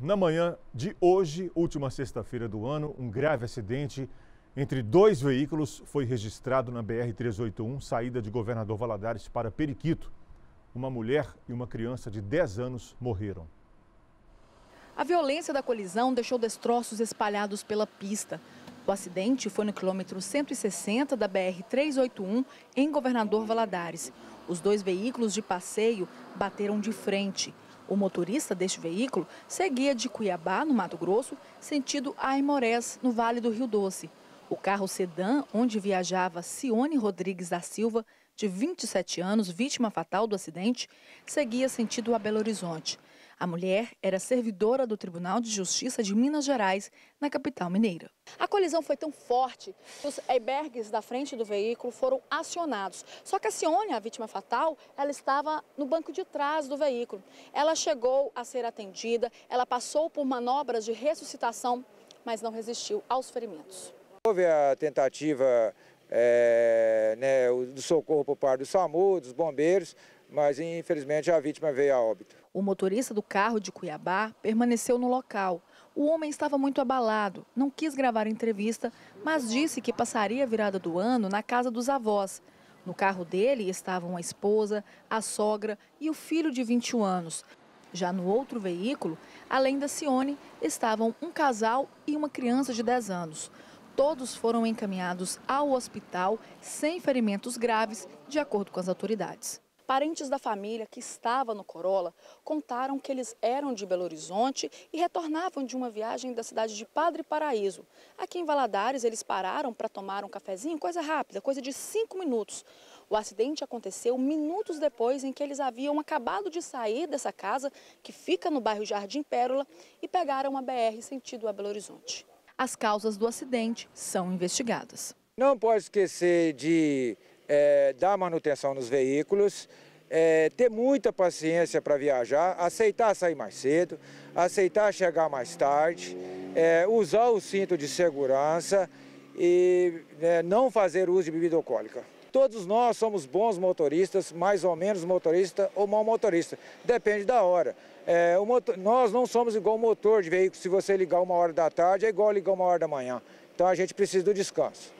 na manhã de hoje, última sexta-feira do ano, um grave acidente entre dois veículos foi registrado na BR-381, saída de Governador Valadares para Periquito. Uma mulher e uma criança de 10 anos morreram. A violência da colisão deixou destroços espalhados pela pista. O acidente foi no quilômetro 160 da BR-381, em Governador Valadares. Os dois veículos de passeio bateram de frente. O motorista deste veículo seguia de Cuiabá, no Mato Grosso, sentido Aimorés, no Vale do Rio Doce. O carro sedã onde viajava Cione Rodrigues da Silva, de 27 anos, vítima fatal do acidente, seguia sentido a Belo Horizonte. A mulher era servidora do Tribunal de Justiça de Minas Gerais, na capital mineira. A colisão foi tão forte que os airbags da frente do veículo foram acionados. Só que a Cione, a vítima fatal, ela estava no banco de trás do veículo. Ela chegou a ser atendida, ela passou por manobras de ressuscitação, mas não resistiu aos ferimentos. Houve a tentativa é, né, do socorro por parte do SAMU, dos bombeiros, mas infelizmente a vítima veio a óbito. O motorista do carro de Cuiabá permaneceu no local. O homem estava muito abalado, não quis gravar entrevista, mas disse que passaria a virada do ano na casa dos avós. No carro dele estavam a esposa, a sogra e o filho de 21 anos. Já no outro veículo, além da Cione, estavam um casal e uma criança de 10 anos. Todos foram encaminhados ao hospital sem ferimentos graves, de acordo com as autoridades. Parentes da família que estava no Corolla contaram que eles eram de Belo Horizonte e retornavam de uma viagem da cidade de Padre Paraíso. Aqui em Valadares, eles pararam para tomar um cafezinho, coisa rápida, coisa de cinco minutos. O acidente aconteceu minutos depois em que eles haviam acabado de sair dessa casa, que fica no bairro Jardim Pérola, e pegaram a BR sentido a Belo Horizonte. As causas do acidente são investigadas. Não pode esquecer de é, dar manutenção nos veículos, é, ter muita paciência para viajar, aceitar sair mais cedo, aceitar chegar mais tarde, é, usar o cinto de segurança e né, não fazer uso de bebida alcoólica. Todos nós somos bons motoristas, mais ou menos motorista ou mau motorista, depende da hora. É, motor, nós não somos igual motor de veículo, se você ligar uma hora da tarde é igual ligar uma hora da manhã. Então a gente precisa do descanso.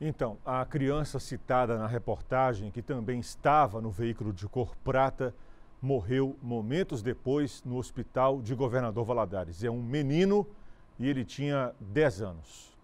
Então, a criança citada na reportagem, que também estava no veículo de cor prata, morreu momentos depois no hospital de Governador Valadares. É um menino e ele tinha 10 anos.